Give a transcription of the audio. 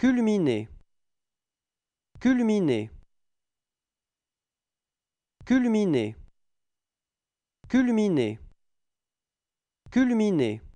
Culminer. Culminer. Culminer. Culminer. Culminer.